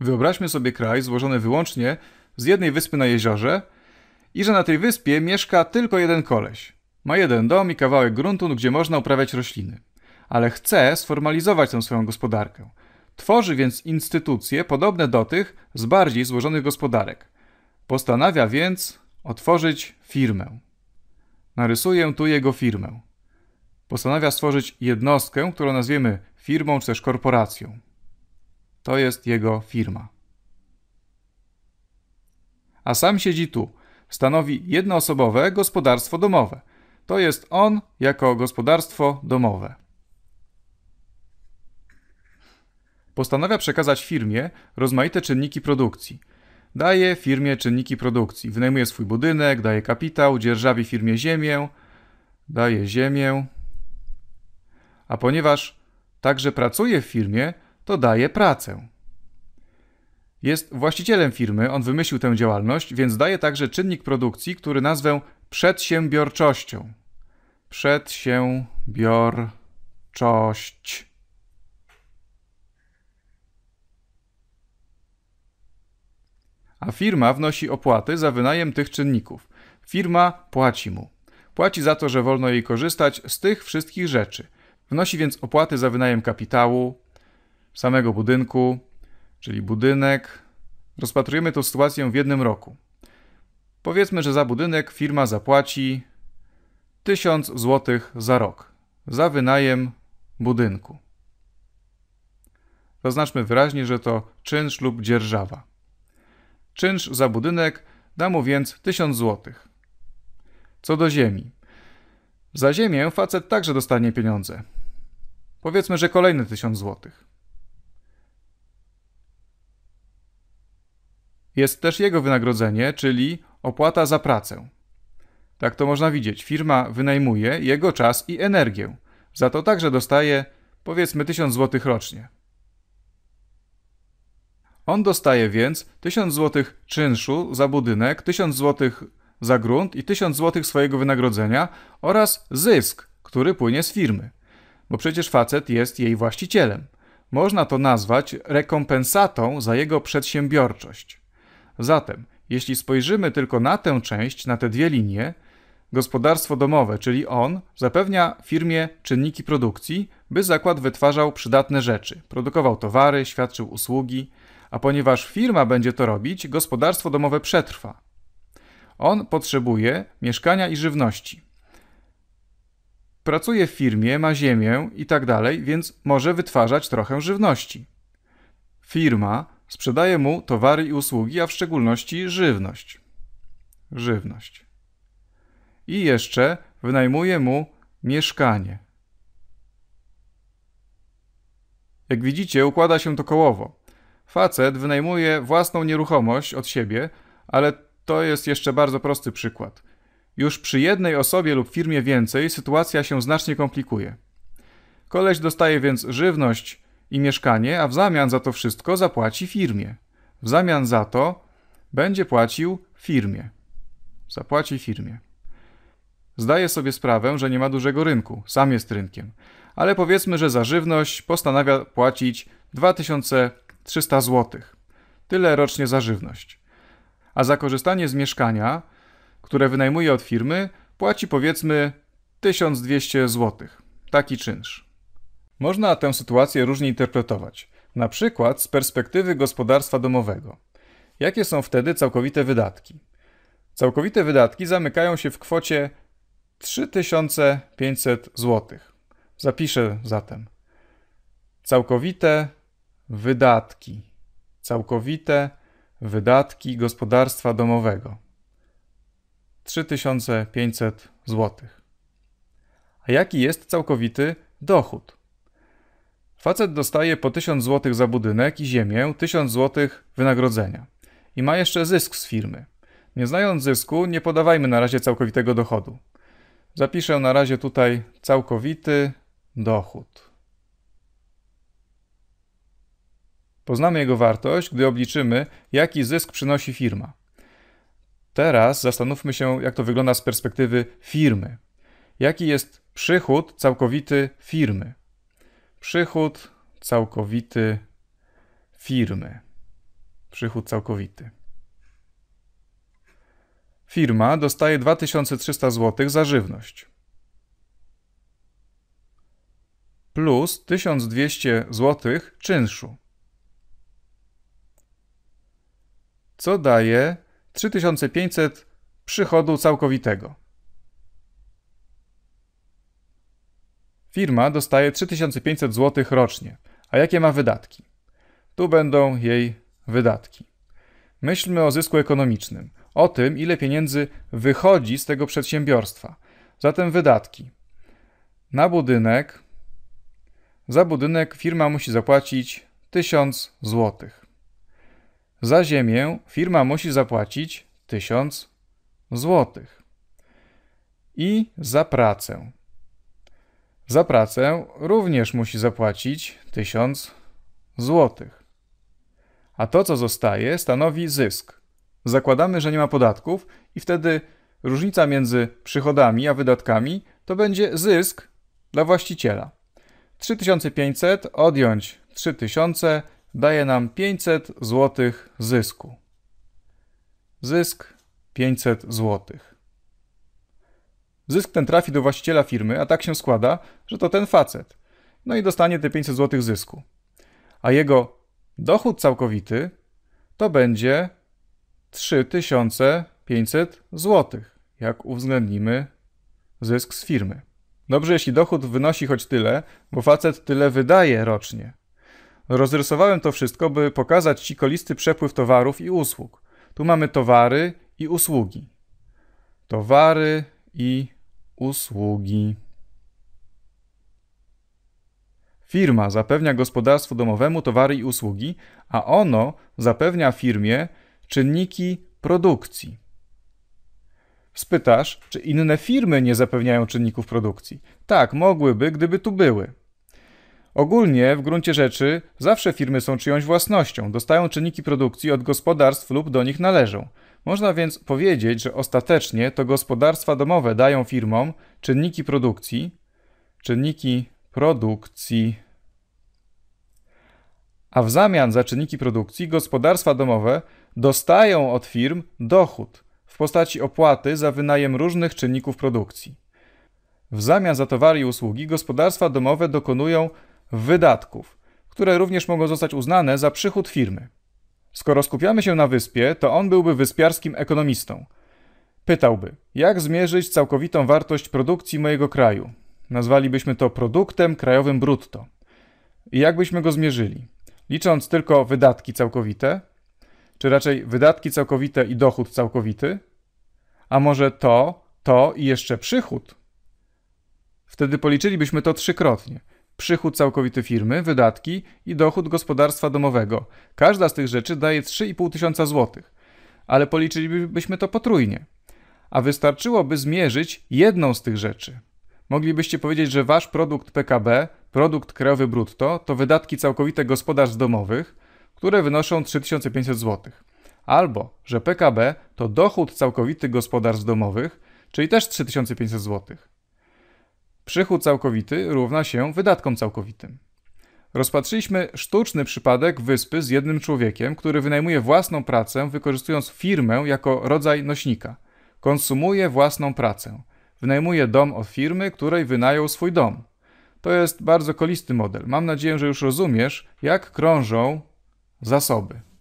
Wyobraźmy sobie kraj złożony wyłącznie z jednej wyspy na jeziorze i że na tej wyspie mieszka tylko jeden koleś. Ma jeden dom i kawałek gruntu, gdzie można uprawiać rośliny. Ale chce sformalizować tę swoją gospodarkę. Tworzy więc instytucje podobne do tych z bardziej złożonych gospodarek. Postanawia więc otworzyć firmę. Narysuję tu jego firmę. Postanawia stworzyć jednostkę, którą nazwiemy firmą czy też korporacją. To jest jego firma. A sam siedzi tu. Stanowi jednoosobowe gospodarstwo domowe. To jest on jako gospodarstwo domowe. Postanawia przekazać firmie rozmaite czynniki produkcji. Daje firmie czynniki produkcji. Wynajmuje swój budynek, daje kapitał, dzierżawi firmie ziemię, daje ziemię. A ponieważ także pracuje w firmie, to daje pracę. Jest właścicielem firmy, on wymyślił tę działalność, więc daje także czynnik produkcji, który nazwę przedsiębiorczością. Przedsiębiorczość. A firma wnosi opłaty za wynajem tych czynników. Firma płaci mu. Płaci za to, że wolno jej korzystać z tych wszystkich rzeczy. Wnosi więc opłaty za wynajem kapitału, samego budynku, czyli budynek. Rozpatrujemy tę sytuację w jednym roku. Powiedzmy, że za budynek firma zapłaci 1000 zł za rok za wynajem budynku. Zaznaczmy wyraźnie, że to czynsz lub dzierżawa. Czynsz za budynek da mu więc 1000 zł. Co do ziemi. Za ziemię facet także dostanie pieniądze. Powiedzmy, że kolejne 1000 złotych. jest też jego wynagrodzenie, czyli opłata za pracę. Tak to można widzieć. Firma wynajmuje jego czas i energię. Za to także dostaje powiedzmy 1000 zł rocznie. On dostaje więc 1000 zł czynszu za budynek, 1000 zł za grunt i 1000 zł swojego wynagrodzenia oraz zysk, który płynie z firmy. Bo przecież facet jest jej właścicielem. Można to nazwać rekompensatą za jego przedsiębiorczość. Zatem, jeśli spojrzymy tylko na tę część, na te dwie linie, gospodarstwo domowe, czyli on, zapewnia firmie czynniki produkcji, by zakład wytwarzał przydatne rzeczy, produkował towary, świadczył usługi, a ponieważ firma będzie to robić, gospodarstwo domowe przetrwa. On potrzebuje mieszkania i żywności. Pracuje w firmie, ma ziemię i tak dalej, więc może wytwarzać trochę żywności. Firma Sprzedaje mu towary i usługi, a w szczególności żywność. Żywność. I jeszcze wynajmuje mu mieszkanie. Jak widzicie, układa się to kołowo. Facet wynajmuje własną nieruchomość od siebie, ale to jest jeszcze bardzo prosty przykład. Już przy jednej osobie lub firmie więcej sytuacja się znacznie komplikuje. Koleś dostaje więc żywność, i mieszkanie, a w zamian za to wszystko zapłaci firmie. W zamian za to będzie płacił firmie. Zapłaci firmie. Zdaję sobie sprawę, że nie ma dużego rynku, sam jest rynkiem, ale powiedzmy, że za żywność postanawia płacić 2300 zł. Tyle rocznie za żywność. A za korzystanie z mieszkania, które wynajmuje od firmy, płaci powiedzmy 1200 zł. Taki czynsz. Można tę sytuację różnie interpretować, na przykład z perspektywy gospodarstwa domowego. Jakie są wtedy całkowite wydatki? Całkowite wydatki zamykają się w kwocie 3500 zł. Zapiszę zatem. Całkowite wydatki. Całkowite wydatki gospodarstwa domowego. 3500 zł. A jaki jest całkowity dochód? Facet dostaje po 1000 zł za budynek i ziemię, 1000 zł wynagrodzenia. I ma jeszcze zysk z firmy. Nie znając zysku, nie podawajmy na razie całkowitego dochodu. Zapiszę na razie tutaj całkowity dochód. Poznamy jego wartość, gdy obliczymy, jaki zysk przynosi firma. Teraz zastanówmy się, jak to wygląda z perspektywy firmy. Jaki jest przychód całkowity firmy? Przychód całkowity firmy. Przychód całkowity. Firma dostaje 2300 zł za żywność. Plus 1200 zł czynszu. Co daje 3500 przychodu całkowitego. Firma dostaje 3500 zł rocznie. A jakie ma wydatki? Tu będą jej wydatki. Myślmy o zysku ekonomicznym, o tym, ile pieniędzy wychodzi z tego przedsiębiorstwa. Zatem wydatki. Na budynek, za budynek firma musi zapłacić 1000 zł. Za ziemię firma musi zapłacić 1000 zł. I za pracę za pracę również musi zapłacić 1000 złotych. A to, co zostaje, stanowi zysk. Zakładamy, że nie ma podatków i wtedy różnica między przychodami a wydatkami to będzie zysk dla właściciela. 3500 odjąć 3000 daje nam 500 zł zysku. Zysk 500 złotych. Zysk ten trafi do właściciela firmy, a tak się składa, że to ten facet. No i dostanie te 500 zł zysku. A jego dochód całkowity to będzie 3500 zł, jak uwzględnimy zysk z firmy. Dobrze, jeśli dochód wynosi choć tyle, bo facet tyle wydaje rocznie. Rozrysowałem to wszystko, by pokazać Ci kolisty przepływ towarów i usług. Tu mamy towary i usługi. Towary i usługi. Firma zapewnia gospodarstwu domowemu towary i usługi, a ono zapewnia firmie czynniki produkcji. Spytasz, czy inne firmy nie zapewniają czynników produkcji? Tak, mogłyby, gdyby tu były. Ogólnie, w gruncie rzeczy, zawsze firmy są czyjąś własnością, dostają czynniki produkcji od gospodarstw lub do nich należą. Można więc powiedzieć, że ostatecznie to gospodarstwa domowe dają firmom czynniki produkcji, czynniki produkcji, a w zamian za czynniki produkcji gospodarstwa domowe dostają od firm dochód w postaci opłaty za wynajem różnych czynników produkcji. W zamian za towary i usługi gospodarstwa domowe dokonują wydatków, które również mogą zostać uznane za przychód firmy. Skoro skupiamy się na wyspie, to on byłby wyspiarskim ekonomistą. Pytałby, jak zmierzyć całkowitą wartość produkcji mojego kraju? Nazwalibyśmy to produktem krajowym brutto. I jak byśmy go zmierzyli? Licząc tylko wydatki całkowite, czy raczej wydatki całkowite i dochód całkowity? A może to, to i jeszcze przychód? Wtedy policzylibyśmy to trzykrotnie – przychód całkowity firmy, wydatki i dochód gospodarstwa domowego. Każda z tych rzeczy daje 3,5 tysiąca złotych, ale policzylibyśmy to potrójnie. A wystarczyłoby zmierzyć jedną z tych rzeczy. Moglibyście powiedzieć, że wasz produkt PKB, produkt krajowy brutto, to wydatki całkowite gospodarstw domowych, które wynoszą 3500 zł. Albo, że PKB to dochód całkowity gospodarstw domowych, czyli też 3500 złotych. Przychód całkowity równa się wydatkom całkowitym. Rozpatrzyliśmy sztuczny przypadek wyspy z jednym człowiekiem, który wynajmuje własną pracę, wykorzystując firmę jako rodzaj nośnika. Konsumuje własną pracę. Wynajmuje dom od firmy, której wynajął swój dom. To jest bardzo kolisty model. Mam nadzieję, że już rozumiesz, jak krążą zasoby.